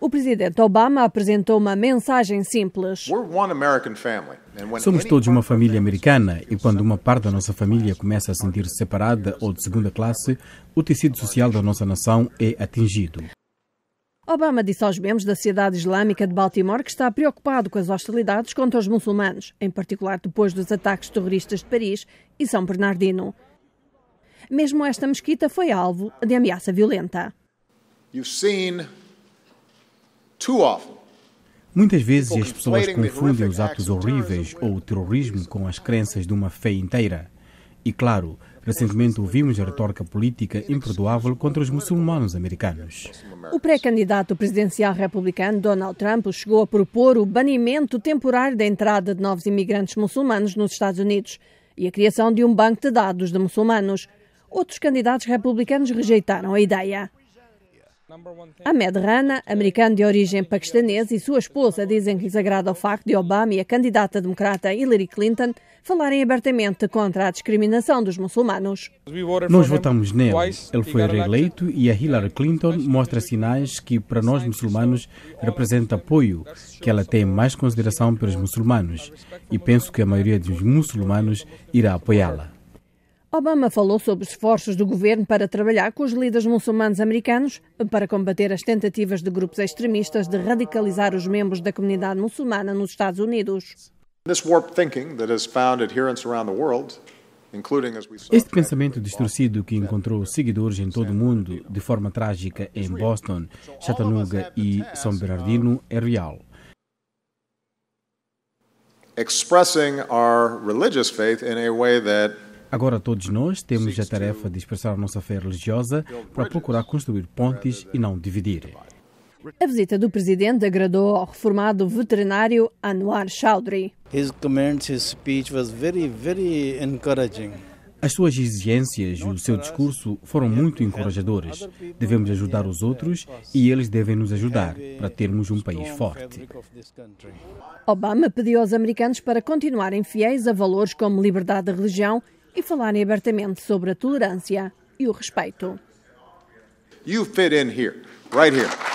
O presidente Obama apresentou uma mensagem simples. Somos todos uma família americana e quando uma parte da nossa família começa a sentir-se separada ou de segunda classe, o tecido social da nossa nação é atingido. Obama disse aos membros da Sociedade Islâmica de Baltimore que está preocupado com as hostilidades contra os muçulmanos, em particular depois dos ataques terroristas de Paris e São Bernardino. Mesmo esta mesquita foi alvo de ameaça violenta. You've seen Muitas vezes as pessoas confundem os atos horríveis ou o terrorismo com as crenças de uma fé inteira. E claro, recentemente ouvimos a retórica política imperdoável contra os muçulmanos americanos. O pré-candidato presidencial republicano Donald Trump chegou a propor o banimento temporário da entrada de novos imigrantes muçulmanos nos Estados Unidos e a criação de um banco de dados de muçulmanos. Outros candidatos republicanos rejeitaram a ideia. Ahmed Rana, americano de origem paquistanesa, e sua esposa dizem que lhes agrada o facto de Obama e a candidata democrata Hillary Clinton falarem abertamente contra a discriminação dos muçulmanos. Nós votamos nele. Ele foi reeleito e a Hillary Clinton mostra sinais que, para nós muçulmanos, representa apoio, que ela tem mais consideração pelos muçulmanos. E penso que a maioria dos muçulmanos irá apoiá-la. Obama falou sobre os esforços do governo para trabalhar com os líderes muçulmanos americanos para combater as tentativas de grupos extremistas de radicalizar os membros da comunidade muçulmana nos Estados Unidos. Este pensamento distorcido que encontrou seguidores em todo o mundo de forma trágica em Boston, Chattanooga e São Bernardino é real. Expressing our religious faith in a way that Agora todos nós temos a tarefa de expressar a nossa fé religiosa é para procurar construir pontes e não dividir. A visita do presidente agradou ao reformado veterinário Anwar Chaudhry. His comments, his speech was very, very encouraging. As suas exigências e o seu discurso foram muito encorajadores. Devemos ajudar os outros e eles devem nos ajudar para termos um país forte. Obama pediu aos americanos para continuarem fiéis a valores como liberdade de religião e falarem abertamente sobre a tolerância e o respeito. You fit in here, right here.